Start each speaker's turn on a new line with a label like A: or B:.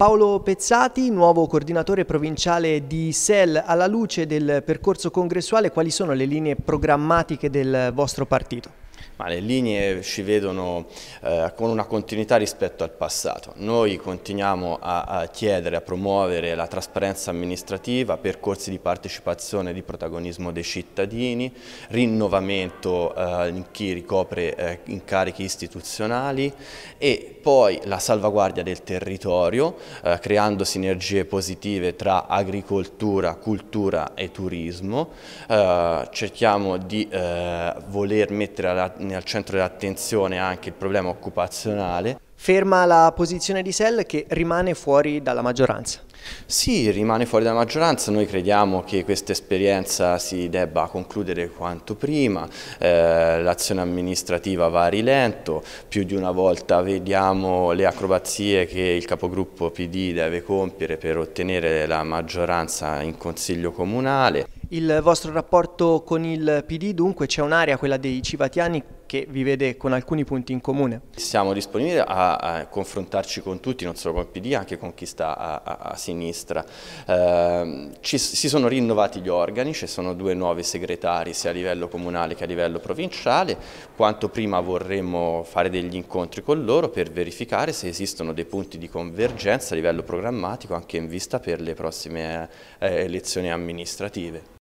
A: Paolo Pezzati, nuovo coordinatore provinciale di SEL, alla luce del percorso congressuale quali sono le linee programmatiche del vostro partito?
B: ma le linee ci vedono eh, con una continuità rispetto al passato. Noi continuiamo a, a, chiedere, a promuovere la trasparenza amministrativa, percorsi di partecipazione e di protagonismo dei cittadini, rinnovamento eh, in chi ricopre eh, incarichi istituzionali e poi la salvaguardia del territorio, eh, creando sinergie positive tra agricoltura, cultura e turismo. Eh, cerchiamo di eh, voler mettere alla al centro dell'attenzione anche il problema occupazionale.
A: Ferma la
B: posizione di Sell che rimane fuori dalla maggioranza. Sì, rimane fuori dalla maggioranza, noi crediamo che questa esperienza si debba concludere quanto prima, eh, l'azione amministrativa va a rilento, più di una volta vediamo le acrobazie che il capogruppo PD deve compiere per ottenere la maggioranza in Consiglio Comunale.
A: Il vostro rapporto con il PD, dunque, c'è un'area, quella dei Civatiani, che vi vede con alcuni punti in comune.
B: Siamo disponibili a, a confrontarci con tutti, non solo con il PD, anche con chi sta a, a, a sinistra. Eh, ci, si sono rinnovati gli organi, ci sono due nuovi segretari sia a livello comunale che a livello provinciale. Quanto prima vorremmo fare degli incontri con loro per verificare se esistono dei punti di convergenza a livello programmatico anche in vista per le prossime eh, elezioni amministrative.